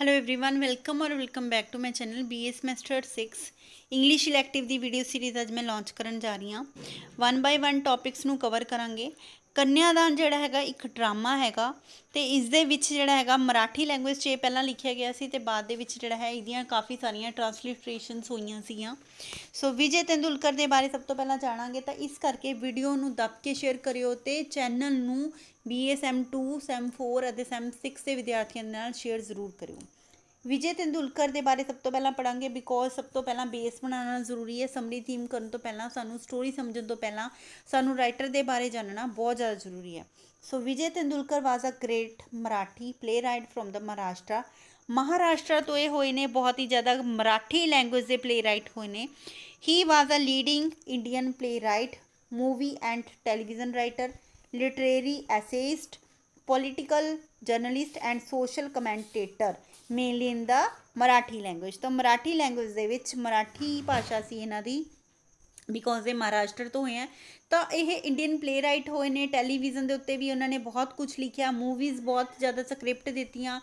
Hello everyone welcome ਔਰ welcome back to my channel BS master 6 English elective ਦੀ video series ਅੱਜ ਮੈਂ launch ਕਰਨ ਜਾ ਰਹੀ ਹਾਂ 1 ਬਾਈ 1 ਟੌਪਿਕਸ ਨੂੰ ਕਵਰ ਕਰਾਂਗੇ ਕੰਨਿਆਦਾਨ ਜਿਹੜਾ ਹੈਗਾ ਇੱਕ ਡਰਾਮਾ ਹੈਗਾ ਤੇ ਇਸ ਦੇ ਵਿੱਚ ਜਿਹੜਾ ਹੈਗਾ ਮਰਾਠੀ ਲੈਂਗੁਏਜ 'ਚ ਪਹਿਲਾਂ ਲਿਖਿਆ ਗਿਆ ਸੀ ਤੇ ਬਾਅਦ ਦੇ ਵਿੱਚ ਜਿਹੜਾ ਹੈ ਇਹਦੀਆਂ ਕਾਫੀ ਸਾਰੀਆਂ ਟ੍ਰਾਂਸਲਿਟਰੇਸ਼ਨਸ ਹੋਈਆਂ ਸੀਆਂ ਸੋ ਵਿਜੇ ਤੇਂਦੁਲਕਰ ਦੇ ਬਾਰੇ ਸਭ ਤੋਂ ਪਹਿਲਾਂ ਜਾਣਾਂਗੇ ਤਾਂ ਇਸ ਕਰਕੇ ਵੀਡੀਓ ਨੂੰ ਦੱਬ ਕੇ ਸ਼ੇਅਰ ਕਰਿਓ ਤੇ ਚੈਨਲ ਨੂੰ BSM2 SM4 ਅਤੇ SM6 ਦੇ ਵਿਦਿਆਰਥੀਆਂ ਨਾਲ ਸ਼ੇਅਰ ਜ਼ਰੂਰ ਕਰਿਓ ਵਿਜੇ ਤੇਂਦੁਲਕਰ ਦੇ ਬਾਰੇ ਸਭ ਤੋਂ ਪਹਿਲਾਂ ਪੜਾਂਗੇ ਬਿਕੋਜ਼ ਸਭ ਤੋਂ ਪਹਿਲਾਂ ਬੇਸ ਬਣਾਉਣਾ ਜ਼ਰੂਰੀ ਹੈ ਸਮਰੀ ਥੀਮ ਕਰਨ ਤੋਂ ਪਹਿਲਾਂ ਸਾਨੂੰ ਸਟੋਰੀ ਸਮਝਣ ਤੋਂ ਪਹਿਲਾਂ ਸਾਨੂੰ ਰਾਈਟਰ ਦੇ ਬਾਰੇ ਜਾਣਨਾ ਬਹੁਤ ਜ਼ਿਆਦਾ ਜ਼ਰੂਰੀ ਹੈ so Vijay Tendulkar was a great Marathi playwright from the Maharashtra Maharashtra ਤੋਂ ਇਹ ਹੋਏ ਨੇ ਬਹੁਤ ਹੀ ਜ਼ਿਆਦਾ ਮਰਾਠੀ ਲੈਂਗੁਏਜ ਦੇ ਪਲੇ ਰਾਈਟ ਹੋਏ ਨੇ he was a leading Indian playwright movie and television writer literary essayist political journalist and social commentator mainly in the Marathi language ਤਾਂ ਮਰਾਠੀ ਲੈਂਗੁਏਜ ਦੇ ਵਿੱਚ ਮਰਾਠੀ ਭਾਸ਼ਾ ਸੀ ਇਹਨਾਂ ਦੀ ਬਿਕੋਜ਼ ਇਹ ਮਹਾਰਾਸ਼ਟਰ ਤੋਂ ਹੋਏ ਆ ਤਾਂ ਇਹ ਇੰਡੀਅਨ ਪਲੇ ਰਾਈਟ ਹੋਏ ਨੇ ਟੈਲੀਵਿਜ਼ਨ ਦੇ ਉੱਤੇ ਵੀ ਉਹਨਾਂ ਨੇ ਬਹੁਤ ਕੁਝ ਲਿਖਿਆ ਮੂਵੀਜ਼ ਬਹੁਤ ਜ਼ਿਆਦਾ ਸਕ੍ਰਿਪਟ ਦਿੱਤੀਆਂ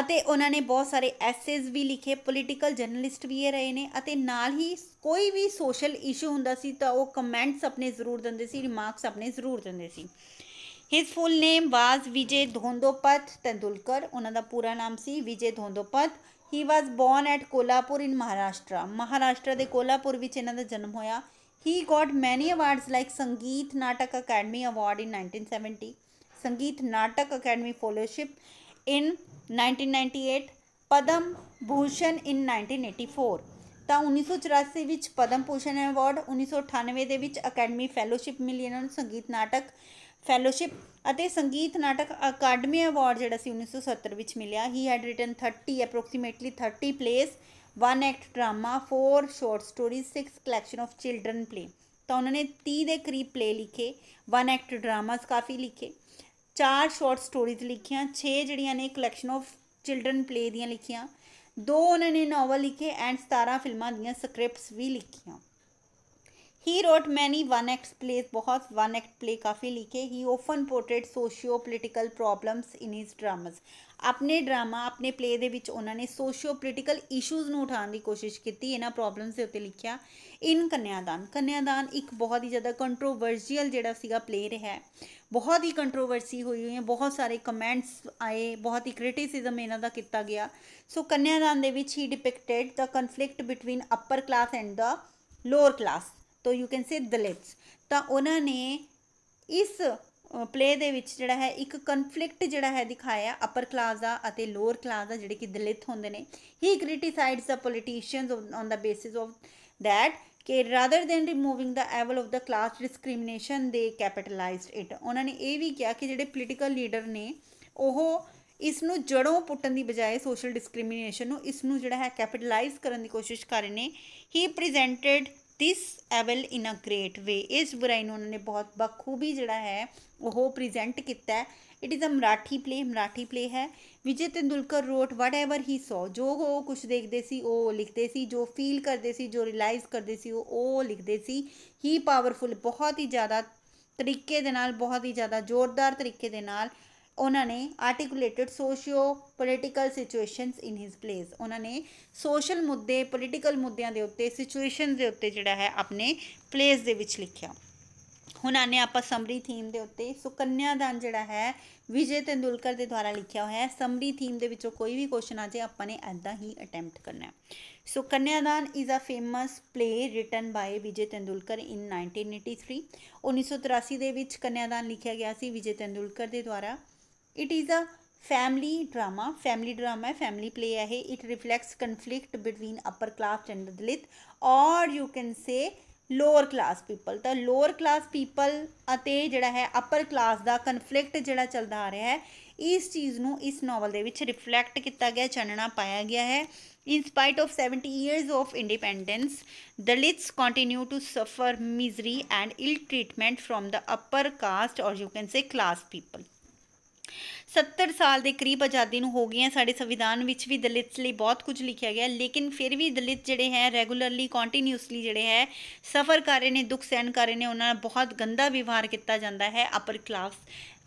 ਅਤੇ ਉਹਨਾਂ ਨੇ ਬਹੁਤ ਸਾਰੇ ਐਸੇਜ਼ ਵੀ ਲਿਖੇ ਪੋਲੀਟੀਕਲ ਜਰਨਲਿਸਟ ਵੀ ਇਹ ਰਹੇ ਨੇ ਅਤੇ ਨਾਲ ਹੀ ਕੋਈ ਵੀ ਸੋਸ਼ਲ ਇਸ਼ੂ ਹੁੰਦਾ ਸੀ ਤਾਂ ਉਹ ਕਮੈਂਟਸ ਆਪਣੇ ਜ਼ਰੂਰ ਦਿੰਦੇ ਸੀ ਰਿਮਾਰਕਸ ਆਪਣੇ ਜ਼ਰੂਰ ਦਿੰਦੇ ਸੀ ਹਿਸ ਫੁੱਲ ਨੇਮ ਵਾਸ ਵਿਜੇ ਧੋਂਦੋਪਤ ਤੇਂਦੁਲਕਰ ਉਹਨਾਂ ਦਾ ਪੂਰਾ ਨਾਮ ਸੀ Vijay Dhondopant he was born at Kolhapur in Maharashtra Maharashtra ਦੇ ਕੋਲਾਪੁਰ ਵਿੱਚ ਇਹਨਾਂ ਦਾ ਜਨਮ ਹੋਇਆ ਹੀ ਗਾਟ ਮੈਨੀ ਅਵਾਰਡਸ ਲਾਈਕ ਸੰਗੀਤ ਨਾਟਕ academy award in 1970 Sangeet Natak academy fellowship in 1998 Padma Bhushan in 1984 ਤਾਂ 1984 ਵਿੱਚ ਪਦਮ ਭੂਸ਼ਣ ਅਵਾਰਡ 1998 ਦੇ ਵਿੱਚ ਅਕੈਡਮੀ ਫੈਲੋਸ਼ਿਪ ਮਿਲੀ ਇਹਨਾਂ ਨੂੰ ਸੰਗੀਤ ਨਾਟਕ ਫੈਲੋਸ਼ਿਪ ਅਤੇ ਸੰਗੀਤ ਨਾਟਕ ਅਕੈਡਮੀ ਅਵਾਰਡ ਜਿਹੜਾ ਸੀ 1970 ਵਿੱਚ ਮਿਲਿਆ he had written 30 approximately 30 plays 1 act drama 4 short stories 6 collection of children play ਤਾਂ ਉਹਨਾਂ ਨੇ 30 ਦੇ ਕਰੀਬ ਪਲੇ ਲਿਖੇ 1 ਐਕਟ ਡਰਾਮਾਸ ਕਾਫੀ ਲਿਖੇ 4 ਸ਼ਾਰਟ ਸਟੋਰੀਜ਼ ਲਿਖੀਆਂ 6 ਜਿਹੜੀਆਂ ਨੇ ਕਲੈਕਸ਼ਨ ਆਫ ਚਿਲड्रन ਪਲੇ ਦੀਆਂ ਲਿਖੀਆਂ दो उन्होंने नावल लिखे एंड सतारा फिल्मों दिक्रिप्ट भी लिखिया he wrote many one act play बहुत वन एक्ट प्ले काफ़ी लिखे he often portrait socio political problems in his dramas ਆਪਣੇ ਡਰਾਮਾ ਆਪਣੇ ਪਲੇ ਦੇ ਵਿੱਚ ਉਹਨਾਂ ਨੇ ਸੋਸ਼ੀਓ ਪੋਲਿਟੀਕਲ ਇਸ਼ੂਜ਼ ਨੂੰ ਉਠਾਉਣ ਦੀ ਕੋਸ਼ਿਸ਼ ਕੀਤੀ ਇਹਨਾਂ ਪ੍ਰੋਬਲਮਸ ਦੇ ਉੱਤੇ ਲਿਖਿਆ ਇਨ ਕੰਨਿਆਦਾਨ ਕੰਨਿਆਦਾਨ ਇੱਕ ਬਹੁਤ ਹੀ ਜ਼ਿਆਦਾ ਕੰਟਰੋਵਰਸ਼ੀਅਲ ਜਿਹੜਾ ਸੀਗਾ ਪਲੇ ਰਿਹਾ ਬਹੁਤ ਹੀ ਕੰਟਰੋਵਰਸੀ ਹੋਈ ਹੋਈ ਹੈ ਬਹੁਤ ਸਾਰੇ ਕਮੈਂਟਸ ਆਏ ਬਹੁਤ ਹੀ ਕ੍ਰਿਟਿਸਿਜ਼ਮ ਇਹਨਾਂ ਦਾ ਕੀਤਾ ਗਿਆ ਸੋ ਕੰਨਿਆਦਾਨ ਦੇ ਵਿੱਚ he depicted the conflict between upper class and the lower class ਤੋ ਯੂ ਕੈਨ ਸੇ ਦਲਿਤਸ ਤਾਂ ਉਹਨਾਂ ਨੇ ਇਸ ਪਲੇ ਦੇ ਵਿੱਚ ਜਿਹੜਾ ਹੈ ਇੱਕ ਕਨਫਲਿਕਟ ਜਿਹੜਾ ਹੈ ਦਿਖਾਇਆ ਅਪਰ ਕਲਾਸ ਦਾ ਅਤੇ ਲੋਅਰ ਕਲਾਸ ਦਾ ਜਿਹੜੇ ਕਿ ਦਲਿਤ ਹੁੰਦੇ ਨੇ he criticised the politicians on the basis of that ਕਿ rather than removing the evil of the class discrimination ਦੇ ਕੈਪੀਟਲਾਈਜ਼ਡ ਇਟ ਉਹਨਾਂ ਨੇ ਇਹ ਵੀ ਕਿਹਾ ਕਿ ਜਿਹੜੇ ਪੋਲੀਟੀਕਲ ਲੀਡਰ ਨੇ ਉਹ ਇਸ ਨੂੰ ਜੜੋਂ ਪੁੱਟਣ ਦੀ ਬਜਾਏ ਸੋਸ਼ਲ ਡਿਸਕ੍ਰਿਮੀਨੇਸ਼ਨ ਨੂੰ ਇਸ ਨੂੰ ਜਿਹੜਾ ਹੈ ਕੈਪੀਟਲਾਈਜ਼ ਕਰਨ ਦੀ ਕੋਸ਼ਿਸ਼ ਕਰ ਰਹੇ ਨੇ he presented this evil in a great way इस बुराई में उन्होंने बहुत बखूबी जोड़ा है वह प्रजेंट किया it is a Marathi play Marathi play है Vijay Tendulkar wrote whatever he so जो वो कुछ देखते दे लिखते सी जो फील करते जो रिलाइज करते लिखते सी ही पावरफुल बहुत ही ज़्यादा तरीके बहुत ही ज़्यादा जोरदार तरीके ਉਹਨਾਂ ਨੇ articulated socio political situations in his plays ਉਹਨਾਂ ਨੇ ਸੋਸ਼ਲ ਮੁੱਦੇ ਪੋਲੀਟੀਕਲ ਮੁੱਦਿਆਂ ਦੇ ਉੱਤੇ ਸਿਚੁਏਸ਼ਨ ਦੇ ਉੱਤੇ ਜਿਹੜਾ ਹੈ ਆਪਣੇ ਪਲੇਸ ਦੇ ਵਿੱਚ ਲਿਖਿਆ ਹੁਣ ਆਨੇ ਆਪਾਂ ਸਮਰੀ ਥੀਮ ਦੇ ਉੱਤੇ ਸੁਕੰਨਿਆ ਦਾਨ ਜਿਹੜਾ ਹੈ ਵਿਜੇ ਤੇਂਦੁਲਕਰ ਦੇ ਦੁਆਰਾ ਲਿਖਿਆ ਹੋਇਆ ਹੈ ਸਮਰੀ ਥੀਮ ਦੇ ਵਿੱਚੋਂ ਕੋਈ ਵੀ ਕੁਐਸਚਨ ਆ ਜੇ ਆਪਾਂ ਨੇ ਐਦਾਂ ਹੀ ਅਟੈਂਪਟ ਕਰਨਾ ਹੈ ਸੋ ਦਾਨ is a famous play written by Vijay Tendulkar in 1983 1983 ਦੇ ਵਿੱਚ ਦਾਨ ਲਿਖਿਆ ਗਿਆ ਸੀ ਵਿਜੇ ਤੇਂਦੁਲਕਰ ਦੇ ਦੁਆਰਾ it is a family drama family drama ਹੈ ਫੈਮਿਲੀ ਪਲੇ ਹੈ ਇਹ it reflects conflict between upper class and Dalit or you can say lower class people ਤਾਂ ਲੋਅਰ ਕਲਾਸ ਪੀਪਲ ਅਤੇ ਜਿਹੜਾ ਹੈ ਅਪਰ ਕਲਾਸ ਦਾ ਕਨਫਲਿਕਟ ਜਿਹੜਾ ਚੱਲਦਾ ਆ ਰਿਹਾ ਹੈ ਇਸ ਚੀਜ਼ ਨੂੰ ਇਸ ਨੋਵਲ ਦੇ ਵਿੱਚ ਰਿਫਲੈਕਟ ਕੀਤਾ ਗਿਆ ਚਾਨਣਾ ਪਾਇਆ ਗਿਆ ਹੈ in spite of 70 years of independence Dalits continue to suffer misery and ill treatment from the upper caste or you can say class people 70 ਸਾਲ ਦੇ ਕਰੀਬ ਆਜ਼ਾਦੀ ਨੂੰ ਹੋ ਗਈਆਂ ਸਾਡੇ ਸੰਵਿਧਾਨ ਵਿੱਚ ਵੀ ਦਲਿਤਸ ਲਈ ਬਹੁਤ ਕੁਝ ਲਿਖਿਆ ਗਿਆ ਲੇਕਿਨ ਫਿਰ ਵੀ ਦਲਿਤ ਜਿਹੜੇ ਹੈ ਰੈਗੂਲਰਲੀ ਕੰਟੀਨਿਊਸਲੀ ਜਿਹੜੇ ਹੈ ਸਫਰ ਕਰ ਰਹੇ ਨੇ ਦੁੱਖ ਸਹਿਣ ਕਰ ਰਹੇ ਨੇ ਉਹਨਾਂ ਨਾਲ ਬਹੁਤ ਗੰਦਾ ਵਿਵਹਾਰ ਕੀਤਾ ਜਾਂਦਾ ਹੈ ਅਪਰ ਕਲਾਸ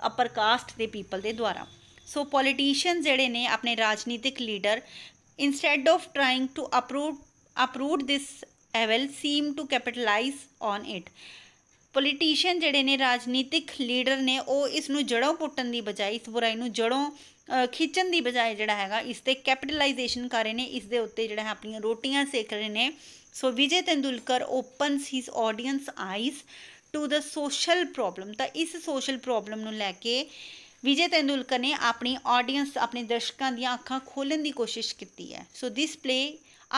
ਅਪਰ ਕਾਸਟ ਦੇ ਪੀਪਲ ਦੇ ਦੁਆਰਾ ਸੋ ਪੋਲੀਟੀਸ਼ੀਅਨ ਜਿਹੜੇ ਨੇ ਆਪਣੇ ਰਾਜਨੀਤਿਕ leader instead of trying to approve approve this evil seem to capitalise on it politician ਜਿਹੜੇ ਨੇ ਰਾਜਨੀਤਿਕ ਲੀਡਰ ਨੇ ਉਹ ਇਸ ਨੂੰ ਜੜੋਂ ਪੁੱਟਣ ਦੀ ਬਜਾਏ ਇਸ ਬੁਰਾਈ ਨੂੰ ਜੜੋਂ ਖਿੱਚਣ ਦੀ ਬਜਾਏ ਜਿਹੜਾ ਹੈਗਾ ਇਸ ਤੇ ਕੈਪੀਟਲਾਈਜੇਸ਼ਨ ਕਰ ਰਹੇ ਨੇ ਇਸ ਦੇ ਉੱਤੇ ਜਿਹੜਾ ਹੈ ਆਪਣੀਆਂ ਰੋਟੀਆਂ ਸੇਕ ਰਹੇ ਨੇ so Vijay Tendulkar opens his audience eyes to the social problem ਤਾਂ ਇਸ ਸੋਸ਼ਲ ਪ੍ਰੋਬਲਮ ਨੂੰ ਲੈ ਕੇ ਵਿਜੇ ਤੇਂਦੁਲਕਰ ਨੇ ਆਪਣੀ ਆਡੀਅנס ਆਪਣੇ ਦਰਸ਼ਕਾਂ ਦੀਆਂ ਅੱਖਾਂ ਖੋਲਣ ਦੀ ਕੋਸ਼ਿਸ਼ ਕੀਤੀ ਹੈ so this play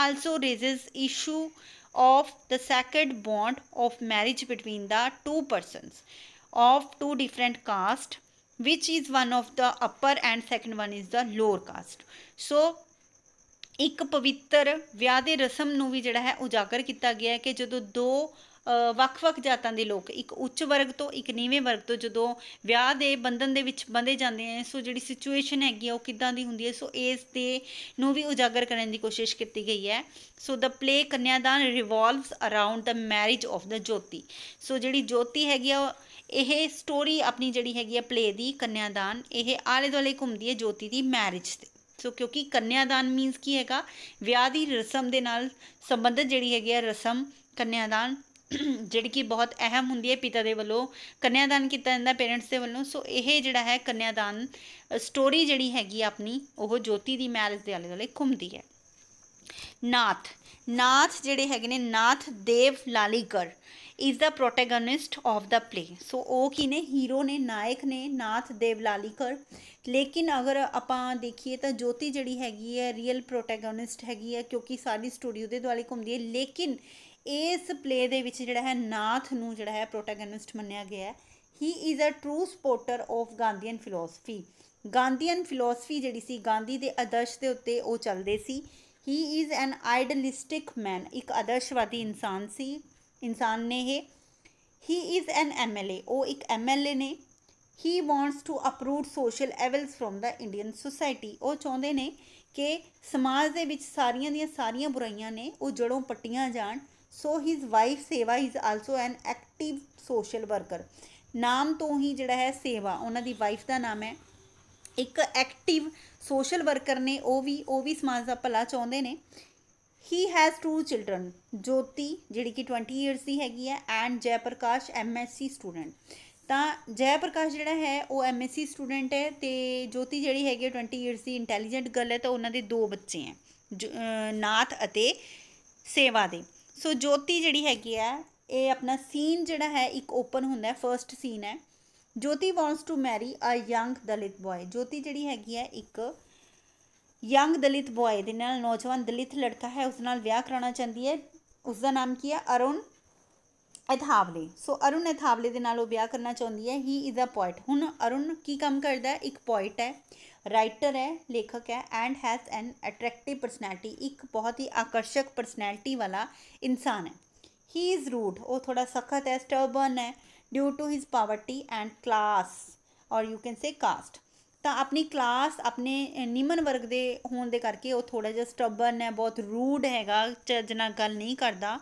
also raises issue of the second bond of marriage between the two persons of two different caste which is one of the upper and second one is the lower caste so ਇੱਕ ਪਵਿੱਤਰ ਵਿਆਹ ਦੇ ਰਸਮ ਨੂੰ ਵੀ ਜਿਹੜਾ ਹੈ ਉਜਾਗਰ ਕੀਤਾ ਗਿਆ ਹੈ ਕਿ ਜਦੋਂ ਦੋ ਵੱਖ-ਵੱਖ ਜਾਤਾਂ ਦੇ ਲੋਕ ਇੱਕ ਉੱਚ ਵਰਗ ਤੋਂ ਇੱਕ ਨੀਵੇਂ ਵਰਗ ਤੋਂ ਜਦੋਂ ਵਿਆਹ ਦੇ ਬੰਧਨ ਦੇ ਵਿੱਚ ਬੰਦੇ ਜਾਂਦੇ ਆ ਸੋ ਜਿਹੜੀ ਸਿਚੁਏਸ਼ਨ ਹੈਗੀ ਆ ਉਹ ਕਿੱਦਾਂ ਦੀ ਹੁੰਦੀ ਹੈ ਸੋ ਇਸ ਤੇ ਨੂੰ ਵੀ ਉਜਾਗਰ ਕਰਨ ਦੀ ਕੋਸ਼ਿਸ਼ ਕੀਤੀ ਗਈ ਹੈ so the play Kanyadaan revolves around the marriage of the Jyoti so ਜਿਹੜੀ ਜੋਤੀ ਹੈਗੀ ਆ ਇਹ ਸਟੋਰੀ ਆਪਣੀ ਜਿਹੜੀ ਹੈਗੀ ਆ ਪਲੇ ਦੀ ਕੰਨਿਆਦਾਨ ਇਹ ਆਲੇ ਦੁਆਲੇ ਘੁੰਮਦੀ ਹੈ ਜੋਤੀ ਦੀ ਮੈਰਿਜ ਤੇ ਸੋ ਕਿਉਂਕਿ ਕੰਨਿਆਦਾਨ ਮੀਨਸ ਕੀ ਹੈਗਾ ਵਿਆਹ ਦੀ ਰਸਮ ਦੇ ਨਾਲ ਸੰਬੰਧਿਤ ਜਿਹੜੀ ਹੈਗੀ ਆ ਰਸਮ ਕੰਨਿਆਦਾਨ ਜਿਹੜੀ ਕਿ ਬਹੁਤ ਅਹਿਮ ਹੁੰਦੀ ਹੈ ਪਿਤਾ ਦੇ ਵੱਲੋਂ ਕੰਨਿਆਦਾਨ ਕੀਤਾ ਜਾਂਦਾ ਪੇਰੈਂਟਸ ਦੇ ਵੱਲੋਂ ਸੋ ਇਹ ਜਿਹੜਾ ਹੈ ਕੰਨਿਆਦਾਨ ਸਟੋਰੀ ਜਿਹੜੀ ਹੈਗੀ ਆਪਣੀ ਉਹ ਜੋਤੀ ਦੀ ਮੈਰਿਜ ਦੇ ਆਲੇ ਦੁਆਲੇ ਘੁੰਮਦੀ ਹੈ ਨਾਥ ਨਾਥ ਜਿਹੜੇ ਹੈਗੇ ਨੇ Nath Dev Lalikar is the protagonist of the play so ਉਹ ਕੀ ਨੇ ਹੀਰੋ ਨੇ ਨਾਇਕ ਨੇ ਨਾਥ ਦੇਵ ਲਾਲੀਕਰ ਲੇਕਿਨ ਅਗਰ ਆਪਾਂ ਦੇਖੀਏ ਤਾਂ ਜੋਤੀ ਜਿਹੜੀ ਹੈਗੀ ਹੈ ਰੀਅਲ ਪ੍ਰੋਟੈਗਨਿਸਟ ਹੈਗੀ ਹੈ ਕਿਉਂਕਿ ਸਾਰੀ ਸਟੂਡੀਓ ਦੇ ਦੁਆਲੇ ਘੁੰਮਦੀ ਹੈ ਲੇਕਿਨ ਇਸ ਪਲੇ ਦੇ ਵਿੱਚ ਜਿਹੜਾ ਹੈ ਨਾਥ ਨੂੰ ਜਿਹੜਾ ਹੈ ਪ੍ਰੋਟੈਗਨਿਸਟ ਮੰਨਿਆ ਗਿਆ ਹੈ he is a true supporter of Gandhian philosophy Gandhian philosophy ਜਿਹੜੀ ਸੀ ਗਾਂਧੀ ਦੇ ਆਦਰਸ਼ ਦੇ ਉੱਤੇ ਉਹ ਚੱਲਦੇ ਸੀ ਹੀ ਇਜ਼ ਐਨ ਆਈਡਲਿਸਟਿਕ ਮੈਨ ਇੱਕ ਆਦਰਸ਼ਵਾਦੀ ਇਨਸਾਨ ਸੀ ਇਨਸਾਨ ਨੇ ਇਹ ਹੀ ਇਜ਼ ਐਨ ਐਮਐਲਏ ਉਹ ਇੱਕ ਐਮਐਲਏ ਨੇ he wants to approve social evils from the Indian society ਉਹ ਚਾਹੁੰਦੇ ਨੇ ਕਿ ਸਮਾਜ ਦੇ ਵਿੱਚ ਸਾਰੀਆਂ ਦੀਆਂ ਸਾਰੀਆਂ ਬੁਰਾਈਆਂ ਨੇ ਉਹ ਜੜੋਂ ਪੱਟੀਆਂ ਜਾਣ so his wife Seva is also an active social worker ਨਾਮ ਤੋਂ ਹੀ ਜਿਹੜਾ ਹੈ ਸੇਵਾ ਉਹਨਾਂ ਦੀ ਵਾਈਫ ਦਾ ਨਾਮ ਹੈ ਇੱਕ ਐਕਟਿਵ ਸੋਸ਼ਲ ਵਰਕਰ ਨੇ ਉਹ ਵੀ ਉਹ ਵੀ ਸਮਾਜ ਦਾ ਭਲਾ ਚਾਹੁੰਦੇ ਨੇ he has two children Jyoti ਜਿਹੜੀ ਕਿ 20 ਇਅਰਸ ਦੀ ਹੈਗੀ ਹੈ ਐਂਡ ਜੈ ਪ੍ਰਕਾਸ਼ ਐਮਐਸਸੀ ਸਟੂਡੈਂਟ ਤਾਂ ਜੈ ਪ੍ਰਕਾਸ਼ ਜਿਹੜਾ ਹੈ ਉਹ ਐਮਐਸਸੀ ਸਟੂਡੈਂਟ ਹੈ ਤੇ ਜੋਤੀ ਜਿਹੜੀ ਹੈਗੀ 20 ਇਅਰਸ ਦੀ ਇੰਟੈਲੀਜੈਂਟ ਗਰਲ ਹੈ ਤਾਂ ਉਹਨਾਂ ਦੇ ਦੋ ਬੱਚੇ ਹੈ ਨਾਥ ਅਤੇ ਸੇਵਾ ਦੇ ਸੋ ਜੋਤੀ ਜਿਹੜੀ ਹੈਗੀ ਆ ਇਹ ਆਪਣਾ ਸੀਨ ਜਿਹੜਾ ਹੈ ਇੱਕ ਓਪਨ ਹੁੰਦਾ ਹੈ ਫਰਸਟ ਸੀਨ ਹੈ Jyoti wants to marry a young Dalit boy Jyoti ਜਿਹੜੀ ਹੈਗੀ ਹੈ ਇੱਕ ਯੰਗ ਦਲਿਤ ਬੋਏ ਦੇ ਨਾਲ ਨੌਜਵਾਨ ਦਲਿਤ ਲੜਕਾ ਹੈ ਉਸ ਨਾਲ ਵਿਆਹ ਕਰਾਉਣਾ ਚਾਹੁੰਦੀ ਹੈ ਉਸ ਦਾ ਨਾਮ ਕੀ ਹੈ ਅਰੁਣ ਅਥਾਵਲੇ ਸੋ ਅਰੁਣ ਅਥਾਵਲੇ ਦੇ ਨਾਲ ਉਹ ਵਿਆਹ ਕਰਨਾ ਚਾਹੁੰਦੀ ਹੈ ਹੀ ਇਜ਼ ਅ ਪੋਇਟ ਹੁਣ ਅਰੁਣ ਕੀ ਕੰਮ ਕਰਦਾ ਹੈ ਇੱਕ ਪੋਇਟ ਹੈ ਰਾਈਟਰ ਹੈ ਲੇਖਕ ਹੈ and has an attractive personality ਇੱਕ ਬਹੁਤ ਹੀ ਆਕਰਸ਼ਕ ਪਰਸਨੈਲਿਟੀ ਵਾਲਾ ਇਨਸਾਨ ਹੈ ਹੀ ਇਜ਼ ਰੂਡ ਉਹ ਥੋੜਾ ਸਖਤ ਹੈ ਸਟਰਬਨ ਹੈ due to his poverty and class or you can say caste ਤਾਂ ਆਪਣੀ ਕਲਾਸ ਆਪਣੇ ਨਿਮਨ ਵਰਗ ਦੇ ਹੋਣ ਦੇ ਕਰਕੇ ਉਹ ਥੋੜਾ ਜਿਹਾ ਸਟਰਬਨ ਹੈ ਬਹੁਤ ਰੂਡ ਹੈਗਾ ਚੱਜ ਨਾਲ ਗੱਲ ਨਹੀਂ ਕਰਦਾ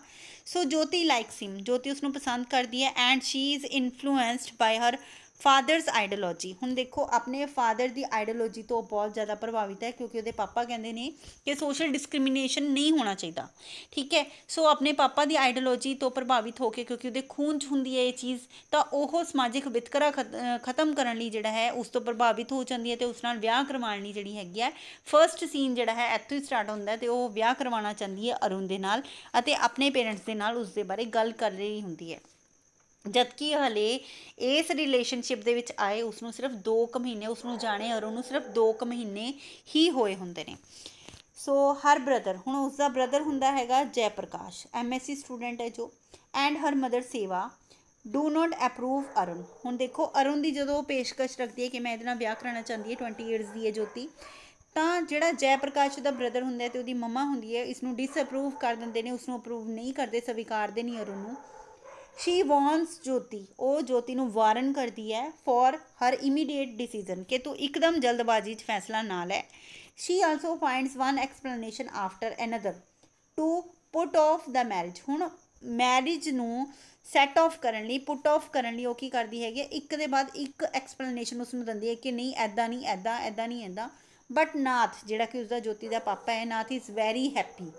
ਸੋ ਜੋਤੀ ਲਾਈਕਸ ਹਿਮ ਜੋਤੀ ਉਸ ਨੂੰ ਪਸੰਦ ਕਰਦੀ ਹੈ and she is influenced by her father's ideology ਹੁਣ ਦੇਖੋ ਆਪਣੇ ਫਾਦਰ ਦੀ ਆਈਡੀਓਲੋਜੀ ਤੋਂ ਬਹੁਤ ਜ਼ਿਆਦਾ ਪ੍ਰਭਾਵਿਤ ਹੈ ਕਿਉਂਕਿ ਉਹਦੇ ਪਾਪਾ ਕਹਿੰਦੇ ਨੇ ਕਿ ਸੋਸ਼ਲ ਡਿਸਕ੍ਰਿਮੀਨੇਸ਼ਨ ਨਹੀਂ ਹੋਣਾ ਚਾਹੀਦਾ ਠੀਕ ਹੈ ਸੋ ਆਪਣੇ ਪਾਪਾ ਦੀ ਆਈਡੀਓਲੋਜੀ ਤੋਂ ਪ੍ਰਭਾਵਿਤ ਹੋ ਕੇ ਕਿਉਂਕਿ ਉਹਦੇ ਖੂਨ 'ਚ ਹੁੰਦੀ ਹੈ ਇਹ ਚੀਜ਼ ਤਾਂ ਉਹ ਸਮਾਜਿਕ ਵਿਤਕਰਾ ਖਤਮ ਕਰਨ ਲਈ ਜਿਹੜਾ ਹੈ ਉਸ ਤੋਂ ਪ੍ਰਭਾਵਿਤ ਹੋ ਜਾਂਦੀ ਹੈ ਤੇ ਉਸ ਨਾਲ ਵਿਆਹ ਕਰਵਾਉਣੀ ਜਿਹੜੀ ਹੈਗੀ ਹੈ ਫਰਸਟ ਸੀਨ ਜਿਹੜਾ ਹੈ ਇੱਥੋਂ ਹੀ ਸਟਾਰਟ ਹੁੰਦਾ ਤੇ ਉਹ ਵਿਆਹ ਕਰਵਾਉਣਾ ਚਾਹੁੰਦੀ ਹੈ ਅਰੁਣ ਦੇ ਨਾਲ ਅਤੇ ਆਪਣੇ ਪੇਰੈਂਟਸ ਦੇ ਨਾਲ ਉਸ ਦੇ ਬਾਰੇ ਗੱਲ ਕਰ ਰਹੀ ਹੁੰਦੀ ਹੈ ਜਦਕਿ ਹਲੇ ਇਸ ਰਿਲੇਸ਼ਨਸ਼ਿਪ ਦੇ ਵਿੱਚ ਆਏ ਉਸ ਨੂੰ ਸਿਰਫ 2 ਕੁ ਮਹੀਨੇ ਉਸ ਨੂੰ ਜਾਣੇ ਔਰ ਉਹਨੂੰ ਸਿਰਫ 2 ਕੁ ਮਹੀਨੇ ਹੀ ਹੋਏ ਹੁੰਦੇ ਨੇ ਸੋ ਹਰ ਬ੍ਰਦਰ ਹੁਣ ਉਸ ਦਾ ਬ੍ਰਦਰ ਹੁੰਦਾ ਹੈਗਾ ਜੈ ਪ੍ਰਕਾਸ਼ ਐਮਐਸਸੀ ਸਟੂਡੈਂਟ ਹੈ ਜੋ and her mother Sewa do not approve Arun ਹੁਣ ਦੇਖੋ ਅਰੁਣ ਦੀ ਜਦੋਂ ਪੇਸ਼ਕਸ਼ ਰੱਖਦੀ ਹੈ ਕਿ ਮੈਂ ਇਹਦੇ ਨਾਲ ਵਿਆਹ ਕਰਾਣਾ ਚਾਹੁੰਦੀ ਹੈ 20 ਇਅਰਸ ਦੀ ਹੈ ਜੋਤੀ ਤਾਂ ਜਿਹੜਾ ਜੈ ਪ੍ਰਕਾਸ਼ ਦਾ ਬ੍ਰਦਰ ਹੁੰਦਾ ਤੇ ਉਹਦੀ ਮਮਾ ਹੁੰਦੀ ਹੈ ਇਸ ਨੂੰ ਡਿਸਅਪਰੂਵ ਕਰ ਦਿੰਦੇ ਨੇ ਉਸ ਨੂੰ ਅਪਰੂਵ ਨਹੀਂ ਕਰਦੇ ਸਵੀਕਾਰਦੇ ਨਹੀਂ ਅਰੁਣ ਨੂੰ ਸ਼ੀ ਵਾਂਟਸ ਜੋਤੀ ਉਹ ਜੋਤੀ ਨੂੰ ਵਾਰਨ ਕਰਦੀ ਹੈ ਫॉर ਹਰ ਇਮੀਡੀਏਟ ਡਿਸੀਜਨ ਕਿ ਤੂੰ ਇੱਕਦਮ ਜਲਦਬਾਜ਼ੀ 'ਚ ਫੈਸਲਾ ਨਾ ਲੈ she also finds one explanation after another to put off the marriage ਹੁਣ ਮੈਰਿਜ ਨੂੰ ਸੈਟ ਆਫ ਕਰਨ ਲਈ ਪੁੱਟ ਆਫ ਕਰਨ ਲਈ ਉਹ ਕੀ ਕਰਦੀ ਹੈਗੀ ਇੱਕ ਦੇ ਬਾਅਦ ਇੱਕ ਐਕਸਪਲੇਨੇਸ਼ਨ ਉਸ ਨੂੰ ਦਿੰਦੀ ਹੈ ਕਿ ਨਹੀਂ ਐਦਾਂ ਨਹੀਂ ਐਦਾਂ ਐਦਾਂ ਨਹੀਂ ਐਦਾਂ ਬਟ ਨਾਥ ਜਿਹੜਾ ਕਿ ਉਸਦਾ ਜੋਤੀ ਦਾ ਪਾਪਾ ਹੈ ਨਾਥ ਇਜ਼ ਵੈਰੀ ਹੈਪੀ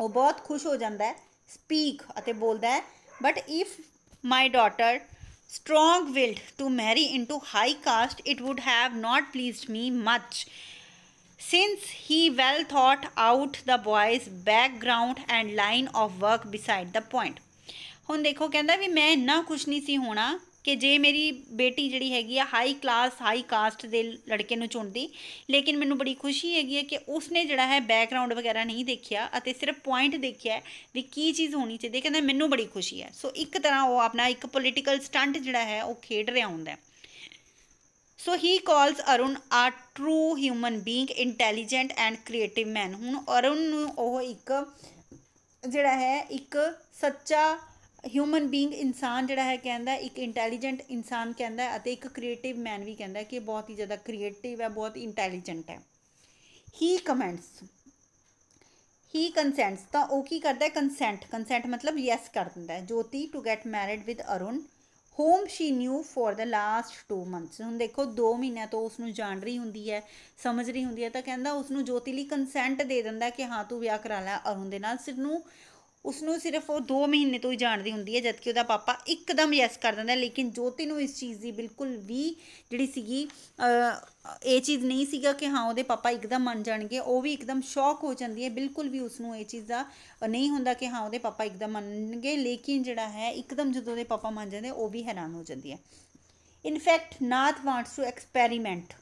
ਉਹ ਬਹੁਤ ਖੁਸ਼ ਹੋ ਜਾਂਦਾ ਹੈ ਸਪੀਕ ਅਤੇ ਬੋਲਦਾ ਹੈ but if my daughter strong willed to marry into high caste it would have not pleased me much since he well thought out the boy's background and line of work beside the point hun dekho ਕਹਿੰਦਾ ਵੀ main ਇੰਨਾ kuch ਨਹੀਂ si hona ਕਿ ਜੇ ਮੇਰੀ ਬੇਟੀ ਜਿਹੜੀ ਹੈਗੀ ਆ ਹਾਈ ਕਲਾਸ ਹਾਈ ਕਾਸਟ ਦੇ ਲੜਕੇ ਨੂੰ ਚੁਣਦੀ ਲੇਕਿਨ ਮੈਨੂੰ ਬੜੀ ਖੁਸ਼ੀ ਹੈਗੀ ਹੈ ਕਿ ਉਸਨੇ ਜਿਹੜਾ ਹੈ ਬੈਕਗ੍ਰਾਉਂਡ ਵਗੈਰਾ ਨਹੀਂ ਦੇਖਿਆ ਅਤੇ ਸਿਰਫ ਪੁਆਇੰਟ ਦੇਖਿਆ ਵੀ ਕੀ ਚੀਜ਼ ਹੋਣੀ ਚਾਹੀਦੀ ਕਹਿੰਦਾ ਮੈਨੂੰ ਬੜੀ ਖੁਸ਼ੀ ਹੈ ਸੋ ਇੱਕ ਤਰ੍ਹਾਂ ਉਹ ਆਪਣਾ ਇੱਕ ਪੋਲੀਟੀਕਲ ਸਟੰਟ ਜਿਹੜਾ ਹੈ ਉਹ ਖੇਡ ਰਿਹਾ ਹੁੰਦਾ ਸੋ ਹੀ calls Arun a true human being intelligent and creative man ਹੁਣ ਅਰੁਣ ਨੂੰ ਉਹ ਇੱਕ ਜਿਹੜਾ ਹੈ ਇੱਕ ਸੱਚਾ ਹਿਊਮਨ ਬੀਇੰਗ ਇਨਸਾਨ ਜਿਹੜਾ ਹੈ ਕਹਿੰਦਾ ਇੱਕ ਇੰਟੈਲੀਜੈਂਟ ਇਨਸਾਨ ਕਹਿੰਦਾ ਅਤੇ ਇੱਕ ਕ੍ਰੀਏਟਿਵ ਮੈਨ ਵੀ ਕਹਿੰਦਾ ਕਿ ਬਹੁਤ ਹੀ ਜ਼ਿਆਦਾ ਕ੍ਰੀਏਟਿਵ ਹੈ ਬਹੁਤ ਇੰਟੈਲੀਜੈਂਟ ਹੈ ਹੀ ਕਮੈਂਟਸ ਹੀ ਕੰਸੈਂਟਸ ਤਾਂ ਉਹ ਕੀ ਕਰਦਾ ਹੈ ਕੰਸੈਂਟ ਕੰਸੈਂਟ ਮਤਲਬ ਯੈਸ ਕਰ ਦਿੰਦਾ ਹੈ Jyoti to get married with Arun home she knew for the last 2 months ਹੁਣ ਦੇਖੋ 2 ਮਹੀਨਿਆਂ ਤੋਂ ਉਸ ਨੂੰ ਜਾਣ ਰਹੀ ਹੁੰਦੀ ਹੈ ਸਮਝ ਰਹੀ ਹੁੰਦੀ ਹੈ ਤਾਂ ਕਹਿੰਦਾ ਉਸ ਨੂੰ ਜੋਤੀ ਲਈ ਕੰਸੈਂਟ ਦੇ ਦਿੰਦਾ ਕਿ ਹਾਂ ਤੂੰ ਵਿਆਹ ਕਰਾ ਲੈ ਅਰੁਣ ਦੇ ਨਾਲ ਸਿਰ ਨੂੰ ਉਸ ਨੂੰ ਸਿਰਫ ਉਹ 2 ਮਹੀਨੇ ਤੋਂ ਹੀ ਜਾਣਦੀ ਹੁੰਦੀ ਹੈ ਜਦਕਿ ਉਹਦਾ ਪਾਪਾ ਇੱਕਦਮ ਯੈਸ ਕਰ ਦਿੰਦਾ ਲੇਕਿਨ ਜੋਤੀ ਨੂੰ ਇਸ ਚੀਜ਼ ਦੀ ਬਿਲਕੁਲ ਵੀ ਜਿਹੜੀ ਸੀਗੀ ਇਹ ਚੀਜ਼ ਨਹੀਂ ਸੀਗਾ ਕਿ ਹਾਂ ਉਹਦੇ ਪਾਪਾ ਇੱਕਦਮ ਮੰਨ ਜਾਣਗੇ ਉਹ ਵੀ ਇੱਕਦਮ ਸ਼ੌਕ ਹੋ ਜਾਂਦੀ ਹੈ ਬਿਲਕੁਲ ਵੀ ਉਸ ਨੂੰ ਇਹ ਚੀਜ਼ ਦਾ ਨਹੀਂ ਹੁੰਦਾ ਕਿ ਹਾਂ ਉਹਦੇ ਪਾਪਾ ਇੱਕਦਮ ਮੰਨਣਗੇ ਲੇਕਿਨ ਜਿਹੜਾ ਹੈ ਇੱਕਦਮ ਜਦੋਂ ਉਹਦੇ ਪਾਪਾ ਮੰਨ ਜਾਂਦੇ ਉਹ ਵੀ ਹੈਰਾਨ ਹੋ ਜਾਂਦੀ ਹੈ in fact Nath wants to experiment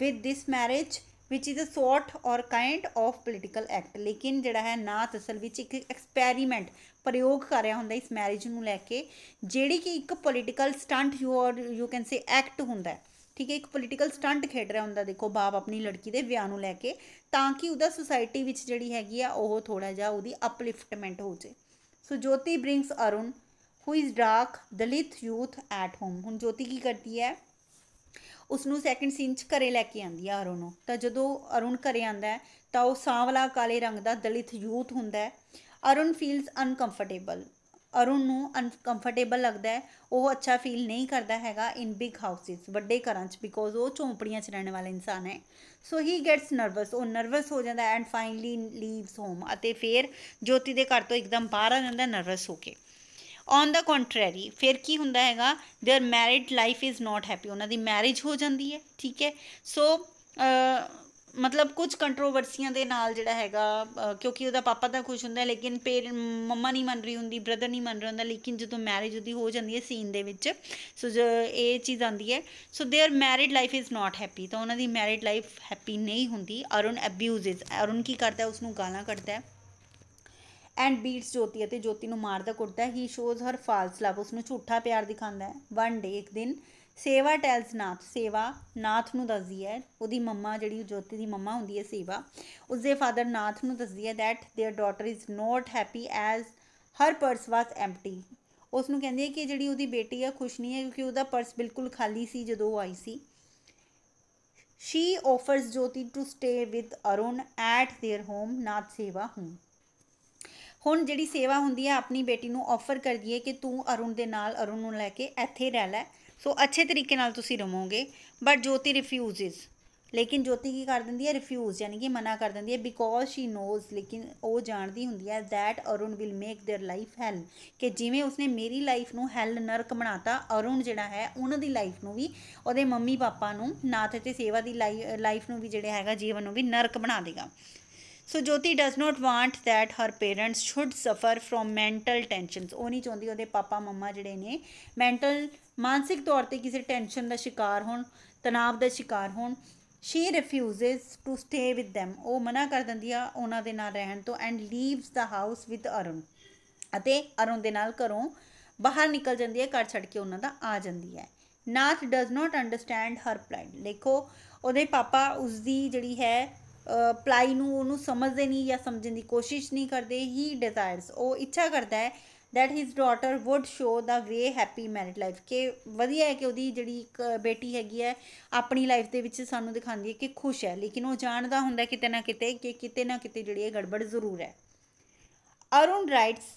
with this marriage which is a sort or kind of political act ਲੇਕਿਨ ਜਿਹੜਾ ਹੈ ਨਾ ਅਸਲ ਵਿੱਚ ਇੱਕ ਐਕਸਪੈਰੀਮੈਂਟ ਪ੍ਰਯੋਗ ਕਰ ਰਿਹਾ ਹੁੰਦਾ ਇਸ ਮੈਰਿਜ ਨੂੰ ਲੈ ਕੇ ਜਿਹੜੀ ਕਿ ਇੱਕ political stunt you are you can say act ਹੁੰਦਾ ਠੀਕ ਹੈ ਇੱਕ ਪੋਲੀਟੀਕਲ ਸਟੰਟ ਖੇਡ ਰਿਹਾ ਹੁੰਦਾ ਦੇਖੋ ਬਾਪ ਆਪਣੀ ਲੜਕੀ ਦੇ ਵਿਆਹ ਨੂੰ ਲੈ ਕੇ ਤਾਂ ਕਿ ਉਹਦਾ ਸੁਸਾਇਟੀ ਵਿੱਚ ਜਿਹੜੀ ਹੈਗੀ ਆ ਉਹ ਥੋੜਾ ਜਿਹਾ ਉਹਦੀ ਅਪਲਿਫਟਮੈਂਟ ਹੋ ਜੇ so Jyoti brings Arun who is dark Dalit youth at home ਹੁਣ ਜੋਤੀ ਕੀ ਕਰਦੀ ਹੈ ਉਸ ਨੂੰ ਸੈਕਿੰਡ ਸੀਨ 'ਚ ਘਰੇ ਲੈ ਕੇ ਆਂਦੀ ਆ ਅਰੁਣ ਨੂੰ ਤਾਂ ਜਦੋਂ ਅਰੁਣ ਘਰੇ ਆਂਦਾ ਤਾਂ ਉਹ ਸਾਂਵਲਾ ਕਾਲੇ ਰੰਗ ਦਾ ਦਲਿਤ ਯੂਥ ਹੁੰਦਾ ਅਰੁਣ ਫੀਲਸ ਅਨਕੰਫਰਟੇਬਲ ਅਰੁਣ ਨੂੰ ਅਨਕੰਫਰਟੇਬਲ ਲੱਗਦਾ ਹੈ ਉਹ ਅੱਛਾ ਫੀਲ ਨਹੀਂ ਕਰਦਾ ਹੈਗਾ ਇਨ ਬਿਗ ਹਾਊਸਿਸ ਵੱਡੇ ਘਰਾਂ 'ਚ ਬਿਕੋਜ਼ ਉਹ ਝੌਂਪੜੀਆਂ 'ਚ ਰਹਿਣ ਵਾਲਾ ਇਨਸਾਨ ਹੈ ਸੋ ਹੀ ਗੈਟਸ ਨਰਵਸ ਉਹ ਨਰਵਸ ਹੋ ਜਾਂਦਾ ਐਂਡ ਫਾਈਨਲੀ ਲੀਵਸ ਹੋਮ ਅਤੇ ਫਿਰ ਜੋਤੀ ਦੇ ਘਰ ਤੋਂ ਇੱਕਦਮ ਬਾਹਰ ਆ ਜਾਂਦਾ ਨਰਵਸ ਹੋ ਕੇ ਔਨ ਦਾ ਕੰਟਰਰੀ ਫਿਰ ਕੀ ਹੁੰਦਾ ਹੈਗਾ their married life is not happy ਉਹਨਾਂ ਦੀ ਮੈਰਿਜ ਹੋ ਜਾਂਦੀ ਹੈ ਠੀਕ ਹੈ ਸੋ ਮਤਲਬ ਕੁਝ ਕੰਟਰੋਵਰਸੀਆਂ ਦੇ ਨਾਲ ਜਿਹੜਾ ਹੈਗਾ ਕਿਉਂਕਿ ਉਹਦਾ ਪਾਪਾ ਤਾਂ ਖੁਸ਼ ਹੁੰਦਾ ਲੇਕਿਨ ਪੇਰ ਮੰਮਾ ਨਹੀਂ ਮੰਨ ਰਹੀ ਹੁੰਦੀ ਬ੍ਰਦਰ ਨਹੀਂ ਮੰਨ ਰਹਾ ਹੁੰਦਾ ਲੇਕਿਨ ਜਦੋਂ ਮੈਰਿਜ ਉਹਦੀ ਹੋ ਜਾਂਦੀ ਹੈ ਸੀਨ ਦੇ ਵਿੱਚ ਸੋ ਇਹ ਚੀਜ਼ ਆਂਦੀ ਹੈ so their married life is not happy ਤਾਂ ਉਹਨਾਂ ਦੀ ਮੈਰਿਡ ਲਾਈਫ ਹੈਪੀ ਨਹੀਂ ਹੁੰਦੀ ਅਰੁਣ ਅਬਿਊਜ਼ਸ ਅਰੁਣ ਕੀ ਕਰਦਾ ਉਸ ਨੂੰ ਗਾਲਾਂ ਕੱਢਦਾ ਹੈ ਐਂਡ ਬੀਟਸ ਜੋਤੀ ਅਤੇ ਜੋਤੀ ਨੂੰ ਮਾਰਦਾ ਕੁੱਟਦਾ ਹੀ ਸ਼ੋਜ਼ ਹਰ ਫਾਲਸ ਲਵ ਉਸ ਨੂੰ ਝੂਠਾ ਪਿਆਰ ਦਿਖਾਉਂਦਾ ਹੈ ਵਨ ਡੇ ਇੱਕ ਦਿਨ ਸੇਵਾ ਟੈਲਸ ਨਾਥ ਸੇਵਾ ਨਾਥ ਨੂੰ ਦੱਸਦੀ ਹੈ ਉਹਦੀ ਮੰਮਾ ਜਿਹੜੀ ਜੋਤੀ ਦੀ ਮੰਮਾ ਹੁੰਦੀ ਹੈ ਸੇਵਾ ਉਸਦੇ ਫਾਦਰ ਨਾਥ ਨੂੰ ਦੱਸਦੀ ਹੈ that their daughter is not happy as her purse was empty ਉਸ ਨੂੰ ਕਹਿੰਦੀ ਹੈ ਕਿ ਜਿਹੜੀ ਉਹਦੀ ਬੇਟੀ ਹੈ ਖੁਸ਼ ਨਹੀਂ ਹੈ ਕਿਉਂਕਿ ਉਹਦਾ ਪਰਸ ਬਿਲਕੁਲ ਖਾਲੀ ਸੀ ਜਦੋਂ ਉਹ ਆਈ ਸੀ she offers Jyoti to stay with Arun at their home Nath Sewa home ਹੁਣ ਜਿਹੜੀ ਸੇਵਾ ਹੁੰਦੀ ਹੈ ਆਪਣੀ ਬੇਟੀ ਨੂੰ ਆਫਰ ਕਰਦੀ ਹੈ ਕਿ ਤੂੰ ਅਰੁਣ ਦੇ ਨਾਲ ਅਰੁਣ ਨੂੰ ਲੈ ਕੇ ਇੱਥੇ ਰਹਿ ਲੈ ਸੋ ਅੱਛੇ ਤਰੀਕੇ ਨਾਲ ਤੁਸੀਂ ਰਮੋਗੇ ਬਟ ਜੋਤੀ ਰਿਫਿਊਜ਼ਸ ਲੇਕਿਨ ਜੋਤੀ ਕੀ ਕਰ ਦਿੰਦੀ ਹੈ ਰਿਫਿਊਜ਼ ਯਾਨੀ ਕਿ ਮਨਾ ਕਰ ਦਿੰਦੀ ਹੈ ਬਿਕੋਜ਼ ਸ਼ੀ ਨੋਜ਼ ਲੇਕਿਨ ਉਹ ਜਾਣਦੀ ਹੁੰਦੀ ਹੈ that Arun will make their life hell ਕਿ ਜਿਵੇਂ ਉਸਨੇ ਮੇਰੀ ਲਾਈਫ ਨੂੰ ਹੈਲ ਨਰਕ ਬਣਾਤਾ ਅਰੁਣ ਜਿਹੜਾ ਹੈ ਉਹਨਾਂ ਦੀ ਲਾਈਫ ਨੂੰ ਵੀ ਉਹਦੇ ਮੰਮੀ ਪਾਪਾ ਨੂੰ ਨਾਥ ਤੇ ਸੇਵਾ ਦੀ ਲਾਈਫ ਨੂੰ ਵੀ ਜਿਹੜੇ ਹੈਗਾ ਜੀਵਨ ਨੂੰ ਵੀ ਨਰਕ ਬਣਾ ਦੇਗਾ so Jyoti does not want that her parents should suffer from mental tensions ਉਹ ਨਹੀਂ ਚਾਹੁੰਦੀ ਉਹਦੇ ਪਾਪਾ ਮੰਮਾ ਜਿਹੜੇ ਨੇ ਮੈਂਟਲ ਮਾਨਸਿਕ ਤੌਰ ਤੇ ਕਿਸੇ ਟੈਨਸ਼ਨ ਦਾ ਸ਼ਿਕਾਰ ਹੋਣ ਤਣਾਅ ਦਾ ਸ਼ਿਕਾਰ ਹੋਣ she refuses to stay with them ਉਹ ਮਨਾ ਕਰ ਦਿੰਦੀ ਆ ਉਹਨਾਂ ਦੇ ਨਾਲ ਰਹਿਣ ਤੋਂ and leaves the house with Arun ਅਤੇ ਅਰੁਣ ਦੇ ਨਾਲ ਘਰੋਂ ਬਾਹਰ ਨਿਕਲ ਜਾਂਦੀ ਹੈ ਘਰ ਛੱਡ ਕੇ ਉਹਨਾਂ ਦਾ ਆ ਜਾਂਦੀ ਹੈ Nath does not understand her plan ਦੇਖੋ ਉਹਦੇ ਪਾਪਾ ਉਸ ਦੀ ਜਿਹੜੀ ਹੈ ਪਲਾਈ ਨੂੰ ਉਹਨੂੰ ਸਮਝਦੇ ਨਹੀਂ ਜਾਂ ਸਮਝਣ ਦੀ ਕੋਸ਼ਿਸ਼ ਨਹੀਂ ਕਰਦੇ ਹੀ ਡਿਜ਼ਾਇਰਸ ਉਹ ਇੱਛਾ ਕਰਦਾ ਹੈ that his daughter would show the way happy married life ਕਿ ਵਧੀਆ ਹੈ ਕਿ ਉਹਦੀ ਜਿਹੜੀ ਇੱਕ ਬੇਟੀ ਹੈਗੀ ਹੈ ਆਪਣੀ ਲਾਈਫ ਦੇ ਵਿੱਚ ਸਾਨੂੰ ਦਿਖਾਉਂਦੀ ਹੈ ਕਿ ਖੁਸ਼ ਹੈ ਲੇਕਿਨ ਉਹ ਜਾਣਦਾ ਹੁੰਦਾ ਕਿਤੇ ਨਾ ਕਿਤੇ ਕਿ ਕਿਤੇ ਨਾ ਕਿਤੇ ਜਿਹੜੀ ਇਹ ਗੜਬੜ ਜ਼ਰੂਰ ਹੈ Arun writes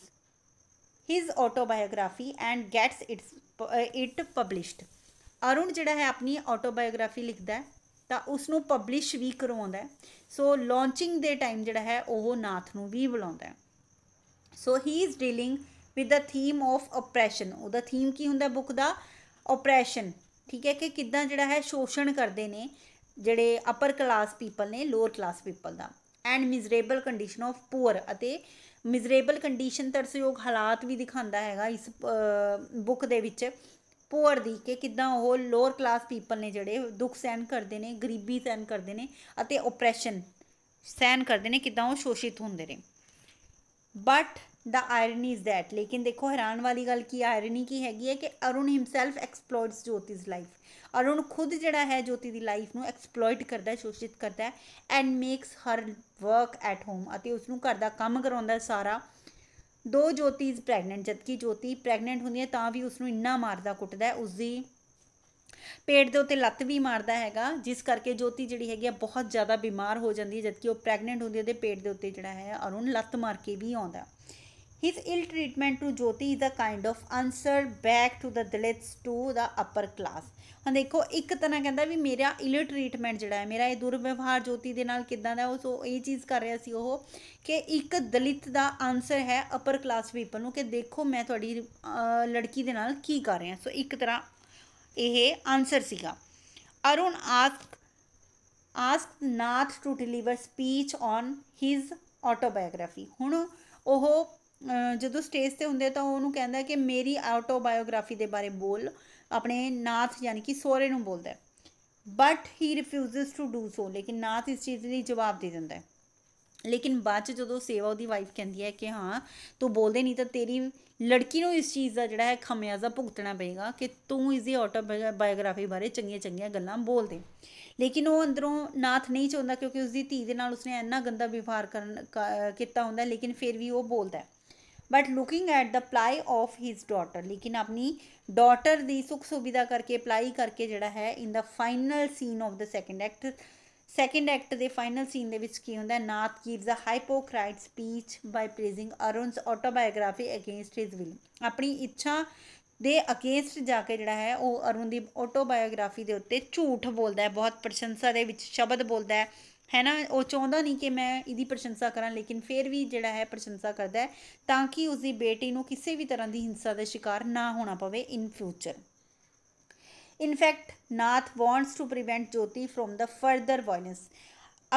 his autobiography and gets its it published Arun ਜਿਹੜਾ ਹੈ ਆਪਣੀ ਆਟੋਬਾਇਓਗ੍ਰਾਫੀ ਲਿਖਦਾ ਹੈ ਤਾਂ ਉਸ ਨੂੰ ਪਬਲਿਸ਼ ਵੀ ਕਰਵਾਉਂਦਾ ਸੋ ਲਾਂਚਿੰਗ ਦੇ ਟਾਈਮ ਜਿਹੜਾ ਹੈ ਉਹ ਨਾਥ ਨੂੰ ਵੀ ਬੁਲਾਉਂਦਾ so he is dealing with the theme of oppression ਉਹਦਾ ਥੀਮ ਕੀ ਹੁੰਦਾ ਬੁੱਕ ਦਾ ਆਪਰੈਸ਼ਨ ਠੀਕ ਹੈ ਕਿ ਕਿੱਦਾਂ ਜਿਹੜਾ ਹੈ ਸ਼ੋਸ਼ਣ ਕਰਦੇ ਨੇ ਜਿਹੜੇ ਅਪਰ ਕਲਾਸ ਪੀਪਲ ਨੇ ਲੋਅਰ ਕਲਾਸ ਪੀਪਲ ਦਾ and miserable condition of poor ਅਤੇ ਮਿਜ਼ਰੇਬਲ ਕੰਡੀਸ਼ਨ ਤਰਸਯੋਗ ਹਾਲਾਤ ਵੀ ਦਿਖਾਉਂਦਾ ਹੈਗਾ ਇਸ ਬੁੱਕ ਦੇ ਵਿੱਚ ਪੂਰ ਦੀ ਕਿ ਕਿਦਾਂ ਉਹ ਲੋਅਰ ਕਲਾਸ ਪੀਪਲ ਨੇ ਜਿਹੜੇ ਦੁੱਖ ਸਹਿਣ ਕਰਦੇ ਨੇ ਗਰੀਬੀ ਸਹਿਣ ਕਰਦੇ ਨੇ ਅਤੇ ਆਪਰੇਸ਼ਨ ਸਹਿਣ ਕਰਦੇ ਨੇ ਕਿਦਾਂ ਉਹ ਸ਼ੋਸ਼ਿਤ ਹੁੰਦੇ ਨੇ but the irony is that ਲੇਕਿਨ ਦੇਖੋ ਹੈਰਾਨ ਵਾਲੀ ਗੱਲ ਕੀ ਆਇਰਨੀ ਕੀ ਹੈਗੀ ਹੈ ਕਿ Arun himself exploits Jyoti's life Arun ਖੁਦ ਜਿਹੜਾ ਹੈ ਜੋਤੀ ਦੀ ਲਾਈਫ ਨੂੰ ਐਕਸਪਲੋਇਟ ਕਰਦਾ ਹੈ ਸ਼ੋਸ਼ਿਤ ਕਰਦਾ ਹੈ and makes her work at home ਅਤੇ ਉਸ ਨੂੰ ਘਰ ਦਾ ਕੰਮ ਕਰਾਉਂਦਾ ਸਾਰਾ ਦੋ ਜੋਤੀਸ ਪ੍ਰੈਗਨੈਂਟ ਪ੍ਰੈਗਨੈਂਟ ਕੀ ਜੋਤੀ ਪ੍ਰੈਗਨੈਂਟ ਹੁੰਦੀ ਹੈ ਤਾਂ ਵੀ ਉਸ ਨੂੰ ਇੰਨਾ ਮਾਰਦਾ ਕੁੱਟਦਾ ਹੈ ਉਸ ਦੀ ਪੇਟ ਦੇ ਉੱਤੇ ਲੱਤ ਵੀ ਮਾਰਦਾ ਹੈਗਾ ਜਿਸ ਕਰਕੇ ਜੋਤੀ ਜਿਹੜੀ ਹੈਗੀ ਆ ਬਹੁਤ ਜ਼ਿਆਦਾ ਬਿਮਾਰ ਹੋ ਜਾਂਦੀ ਹੈ ਜਦਕਿ ਉਹ ਪ੍ਰੈਗਨੈਂਟ ਹੁੰਦੀ ਹੈ ਤੇ ਪੇਟ ਦੇ ਉੱਤੇ ਜਿਹੜਾ ਹੈ ਅਰੁਣ ਲੱਤ ਮਾਰ ਕੇ ਵੀ ਆਉਂਦਾ His ill treatment to Jyoti is a kind of answer back to the Dalits to the upper class. ਹਾਂ ਦੇਖੋ ਇੱਕ ਤਰ੍ਹਾਂ ਕਹਿੰਦਾ ਵੀ ਮੇਰਾ ਇਲ ਟ੍ਰੀਟਮੈਂਟ ਜਿਹੜਾ ਹੈ ਮੇਰਾ ਇਹ ਦੁਰਵਿਵਹਾਰ ਜੋਤੀ ਦੇ ਨਾਲ ਕਿਦਾਂ ਦਾ ਉਹ ਸੋ ਇਹ ਚੀਜ਼ ਕਰ ਰਿਹਾ ਸੀ ਉਹ ਕਿ ਇੱਕ ਦਲਿਤ ਦਾ ਆਨਸਰ ਹੈ ਅਪਰ ਕਲਾਸ ਪੀਪਲ ਨੂੰ ਕਿ ਦੇਖੋ ਮੈਂ ਤੁਹਾਡੀ ਲੜਕੀ ਦੇ ਨਾਲ ਕੀ ਕਰ ਰਿਹਾ ਸੋ ਇੱਕ ਤਰ੍ਹਾਂ ਇਹ ਆਨਸਰ ਸੀਗਾ Arun ask ask Nath to deliver speech on his autobiography ਹੁਣ ਉਹ ਜਦੋਂ ਸਟੇਜ ਤੇ ਹੁੰਦੇ ਤਾਂ ਉਹਨੂੰ ਕਹਿੰਦਾ ਕਿ ਮੇਰੀ ਆਟੋਬਾਇਓਗ੍ਰਾਫੀ ਦੇ ਬਾਰੇ ਬੋਲ ਆਪਣੇ ਨਾਥ ਯਾਨੀ ਕਿ ਸੋਰੇ ਨੂੰ ਬੋਲਦਾ ਹੈ but he refuses to do so ਲੇਕਿਨ ਨਾਥ ਇਸ ਚੀਜ਼ ਲਈ ਜਵਾਬ ਦੇ ਦਿੰਦਾ ਹੈ ਲੇਕਿਨ ਬਾਅਦ ਚ ਜਦੋਂ ਸੇਵਾ ਉਹਦੀ ਵਾਈਫ ਕਹਿੰਦੀ ਹੈ ਕਿ ਹਾਂ ਤੂੰ ਬੋਲਦੇ ਨਹੀਂ ਤਾਂ ਤੇਰੀ ਲੜਕੀ ਨੂੰ ਇਸ ਚੀਜ਼ ਦਾ ਜਿਹੜਾ ਹੈ ਖਮਿਆਜ਼ਾ ਭੁਗਤਣਾ ਪਏਗਾ ਕਿ ਤੂੰ ਇਸ ਦੀ ਆਟੋਬਾਇਓਗ੍ਰਾਫੀ ਬਾਰੇ ਚੰਗੀਆਂ ਚੰਗੀਆਂ ਗੱਲਾਂ ਬੋਲਦੇ ਲੇਕਿਨ ਉਹ ਅੰਦਰੋਂ ਨਾਥ ਨਹੀਂ ਚਾਹੁੰਦਾ ਕਿਉਂਕਿ ਉਸ ਦੀ ਧੀ ਦੇ ਨਾਲ ਉਸਨੇ ਇੰਨਾ ਗੰਦਾ ਵਿਵਹਾਰ ਕਰਨ ਕੀਤਾ ਹੁੰਦਾ ਲੇਕਿਨ ਫਿਰ ਵੀ ਉਹ ਬੋਲਦਾ ਹੈ but looking at the plight of his daughter ਲੇਕਿਨ ਆਪਣੀ ਡਾਟਰ ਦੀ ਸੁੱਖ ਸੁਵਿਧਾ ਕਰਕੇ ਅਪਲਾਈ ਕਰਕੇ ਜਿਹੜਾ ਹੈ in the final scene of the second act second act ਦੇ ਫਾਈਨਲ ਸੀਨ ਦੇ ਵਿੱਚ ਕੀ ਹੁੰਦਾ Nath gives a hypocrite speech by praising Arun's autobiography against his will ਆਪਣੀ ਇੱਛਾ ਦੇ ਅਗੇਂਸਟ ਜਾ ਕੇ ਜਿਹੜਾ ਹੈ ਉਹ ਅਰੁਣ ਦੀ ਆਟੋਬਾਇਓਗ੍ਰਾਫੀ ਦੇ ਉੱਤੇ ਝੂਠ ਬੋਲਦਾ ਹੈ ਬਹੁਤ ਪ੍ਰਸ਼ੰਸਾ ਦੇ ਵਿੱਚ ਸ਼ਬਦ ਬੋਲਦਾ ਹੈ ਹੈ ਨਾ ਉਹ ਚਾਹੁੰਦਾ ਨਹੀਂ ਕਿ ਮੈਂ ਇਹਦੀ ਪ੍ਰਸ਼ੰਸਾ ਕਰਾਂ ਲੇਕਿਨ ਫਿਰ ਵੀ ਜਿਹੜਾ ਹੈ ਪ੍ਰਸ਼ੰਸਾ ਕਰਦਾ ਹੈ ਤਾਂ ਕਿ ਉਸ ਦੀ ਬੇਟੀ ਨੂੰ ਕਿਸੇ ਵੀ ਤਰ੍ਹਾਂ ਦੀ ਹਿੰਸਾ ਦਾ ਸ਼ਿਕਾਰ ਨਾ ਹੋਣਾ ਪਵੇ in future in fact Nath wants to prevent Jyoti from the further violence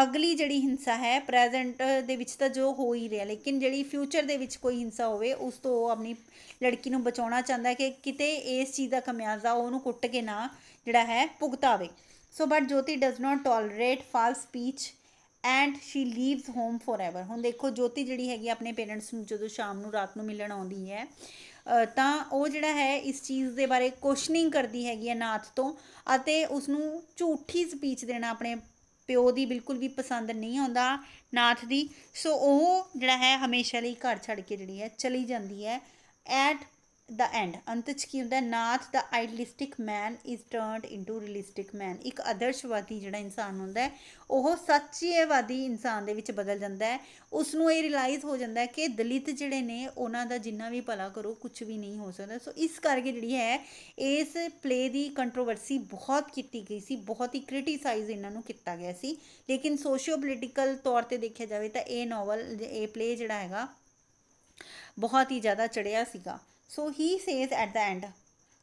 ਅਗਲੀ ਜਿਹੜੀ ਹਿੰਸਾ ਹੈ ਪ੍ਰੈਜ਼ੈਂਟ ਦੇ ਵਿੱਚ ਤਾਂ ਜੋ ਹੋ ਹੀ ਰਿਹਾ ਲੇਕਿਨ ਜਿਹੜੀ ਫਿਊਚਰ ਦੇ ਵਿੱਚ ਕੋਈ ਹਿੰਸਾ ਹੋਵੇ ਉਸ ਤੋਂ ਉਹ ਆਪਣੀ ਲੜਕੀ ਨੂੰ ਬਚਾਉਣਾ ਚਾਹੁੰਦਾ ਕਿ ਕਿਤੇ ਇਸ ਚੀਜ਼ ਦਾ ਖਮਿਆਜ਼ਾ ਉਹਨੂੰ ਕੁੱਟ ਕੇ ਨਾ ਜਿਹੜਾ ਹੈ ਭੁਗਤਾਵੇ so but Jyoti does not tolerate false speech and she leaves home forever ਹੁਣ ਦੇਖੋ ਜੋਤੀ ਜਿਹੜੀ ਹੈਗੀ ਆਪਣੇ ਪੇਰੈਂਟਸ ਨੂੰ ਜਦੋਂ ਸ਼ਾਮ ਨੂੰ ਰਾਤ ਨੂੰ ਮਿਲਣ ਆਉਂਦੀ ਹੈ ਤਾਂ ਉਹ ਜਿਹੜਾ ਹੈ ਇਸ ਚੀਜ਼ ਦੇ ਬਾਰੇ ਕੁਐਸਚਨਿੰਗ ਕਰਦੀ ਹੈਗੀ ਅਨਾਥ ਤੋਂ ਅਤੇ ਉਸ ਨੂੰ ਝੂਠੀ ਸਪੀਚ ਦੇਣਾ ਆਪਣੇ ਪਿਓ ਦੀ ਬਿਲਕੁਲ ਵੀ ਪਸੰਦ ਨਹੀਂ ਆਉਂਦਾ ਨਾਥ ਦੀ ਸੋ ਉਹ ਜਿਹੜਾ ਹੈ ਹਮੇਸ਼ਾ ਲਈ ਘਰ ਛੱਡ ਕੇ ਜਿਹੜੀ ਹੈ ਚਲੀ ਜਾਂਦੀ ਹੈ ਐਟ ਦਾ ਐਂਡ ਅੰਤ ਚ ਕੀ ਹੁੰਦਾ Nath the idealistic man is turned into realistic man ਇੱਕ ਆਦਰਸ਼ਵਾਦੀ ਜਿਹੜਾ ਇਨਸਾਨ ਹੁੰਦਾ ਹੈ ਉਹ ਸੱਚੀਵਾਦੀ ਇਨਸਾਨ ਦੇ ਵਿੱਚ ਬਦਲ ਜਾਂਦਾ ਹੈ ਉਸ ਨੂੰ ਇਹ ਰਿਅਲਾਈਜ਼ ਹੋ ਜਾਂਦਾ ਹੈ ਕਿ ਦਲਿਤ ਜਿਹੜੇ ਨੇ ਉਹਨਾਂ ਦਾ ਜਿੰਨਾ ਵੀ ਭਲਾ ਕਰੋ ਕੁਝ ਵੀ ਨਹੀਂ ਹੋ ਸਕਦਾ ਸੋ ਇਸ ਕਰਕੇ ਜਿਹੜੀ ਹੈ ਇਸ ਪਲੇ ਦੀ ਕੰਟਰੋਵਰਸੀ ਬਹੁਤ ਕੀਤੀ ਗਈ ਸੀ ਬਹੁਤ ਹੀ ਕ੍ਰਿਟਿਸਾਈਜ਼ ਇਹਨਾਂ ਨੂੰ ਕੀਤਾ ਗਿਆ ਸੀ ਲੇਕਿਨ ਸੋਸ਼ੀਓ ਪੋਲਿਟੀਕਲ ਤੌਰ ਤੇ ਦੇਖਿਆ ਜਾਵੇ ਤਾਂ ਇਹ ਨੋਵਲ ਇਹ ਪਲੇ ਜਿਹੜਾ ਹੈਗਾ ਬਹੁਤ ਹੀ ਜ਼ਿਆਦਾ ਚੜਿਆ ਸੀਗਾ so he says at the end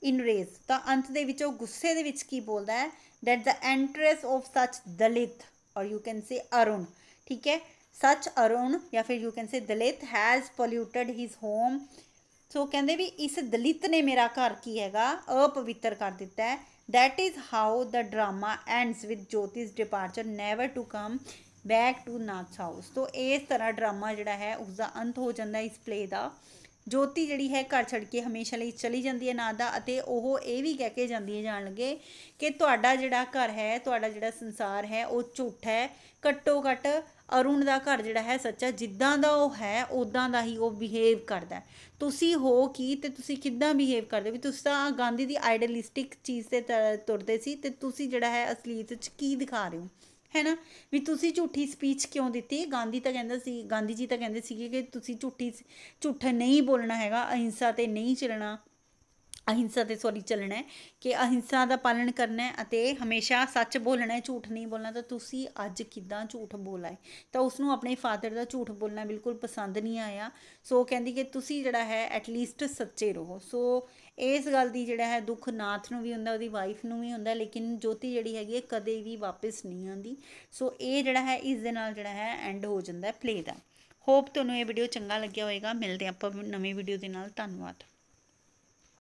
in rage तो अंत के गुस्से के बोलता है that the entrance of such Dalit or you can से अरुण ठीक है सच अरुण या फिर you can say Dalit has polluted his home so कहें भी इस दलित ने मेरा घर की है अपवित्र कर दिता है that is how the drama ends with Jyoti's departure never to come back to Nath house तो इस तरह ड्रामा जोड़ा है उसका अंत हो जाता है इस प्ले का ਜੋਤੀ ਜਿਹੜੀ ਹੈ ਘਰ ਛੱਡ ਕੇ ਹਮੇਸ਼ਾ ਲਈ ਚਲੀ ਜਾਂਦੀ ਹੈ ਨਾ ਦਾ ਅਤੇ ਉਹ ਇਹ ਵੀ ਕਹਿ ਕੇ ਜਾਂਦੀ ਹੈ ਜਾਣ ਲਗੇ ਕਿ ਤੁਹਾਡਾ ਜਿਹੜਾ ਘਰ ਹੈ ਤੁਹਾਡਾ ਜਿਹੜਾ ਸੰਸਾਰ ਹੈ ਉਹ ਝੂਠਾ ਹੈ ਘੱਟੋ ਘੱਟ ਅਰੁਣ ਦਾ ਘਰ ਜਿਹੜਾ ਹੈ ਸੱਚਾ ਜਿੱਦਾਂ ਦਾ ਉਹ ਹੈ ਉਦਾਂ ਦਾ ਹੀ ਉਹ ਬਿਹੇਵ ਕਰਦਾ ਤੁਸੀਂ ਹੋ ਕੀ ਤੇ ਤੁਸੀਂ ਕਿੱਦਾਂ ਬਿਹੇਵ ਕਰਦੇ ਵੀ ਤੁਸੀਂ ਤਾਂ ਗਾਂਧੀ ਦੀ ਆਈਡੀਅਲਿਸਟਿਕ ਚੀਜ਼ ਤੇ ਤੁਰਦੇ ਸੀ ਤੇ ਤੁਸੀਂ ਜਿਹੜਾ ਹੈ ਅਸਲੀਅਤ ਚ ਕੀ ਦਿਖਾ ਰਹੇ ਹੋ ਹੈ ਨਾ ਵੀ ਤੁਸੀਂ ਝੂਠੀ ਸਪੀਚ ਕਿਉਂ ਦਿੱਤੀ ਗਾਂਧੀ ਤਾਂ ਕਹਿੰਦਾ ਸੀ ਗਾਂਧੀ ਜੀ ਤਾਂ ਕਹਿੰਦੇ ਸੀਗੇ ਕਿ ਤੁਸੀਂ ਝੂਠੀ ਝੂਠ ਨਹੀਂ ਬੋਲਣਾ ਹੈਗਾ ਅਹਿੰਸਾ ਤੇ ਨਹੀਂ ਚੱਲਣਾ ਅਹਿੰਸਾ ਤੇ ਸੋਰੀ ਚੱਲਣਾ ਹੈ ਕਿ ਅਹਿੰਸਾ ਦਾ ਪਾਲਣ ਕਰਨਾ ਹੈ ਅਤੇ ਹਮੇਸ਼ਾ ਸੱਚ ਬੋਲਣਾ ਹੈ ਝੂਠ ਨਹੀਂ ਬੋਲਣਾ ਤਾਂ ਤੁਸੀਂ ਅੱਜ ਕਿਦਾਂ ਝੂਠ ਬੋਲਾਏ ਤਾਂ ਉਸ ਨੂੰ ਆਪਣੇ ਫਾਦਰ ਦਾ ਝੂਠ ਬੋਲਣਾ ਬਿਲਕੁਲ ਪਸੰਦ ਨਹੀਂ ਆਇਆ ਸੋ ਕਹਿੰਦੀ ਕਿ ਤੁਸੀਂ ਜਿਹੜਾ ਹੈ ਐਟਲੀਸਟ ਸੱਚੇ ਰਹੋ ਸੋ ਇਸ ਗੱਲ ਦੀ ਜਿਹੜਾ ਹੈ ਦੁੱਖ ਨਾਥ ਨੂੰ ਵੀ ਹੁੰਦਾ ਉਹਦੀ ਵਾਈਫ ਨੂੰ ਵੀ ਹੁੰਦਾ ਲੇਕਿਨ ਜੋਤੀ ਜਿਹੜੀ ਹੈਗੀ ਹੈ ਕਦੇ ਵੀ ਵਾਪਸ ਨਹੀਂ ਆਉਂਦੀ ਸੋ ਇਹ ਜਿਹੜਾ ਹੈ ਇਸ ਦੇ ਨਾਲ ਜਿਹੜਾ ਹੈ ਐਂਡ ਹੋ ਜਾਂਦਾ ਹੈ ਪਲੇ ਦਾ ਹੋਪ ਤੁਹਾਨੂੰ ਇਹ ਵੀਡੀਓ ਚੰਗਾ ਲੱਗਿਆ ਹੋਵੇਗਾ ਮਿਲਦੇ ਆਪਾਂ ਨਵੀਂ ਵੀਡੀਓ ਦੇ ਨਾਲ ਧੰਨਵਾਦ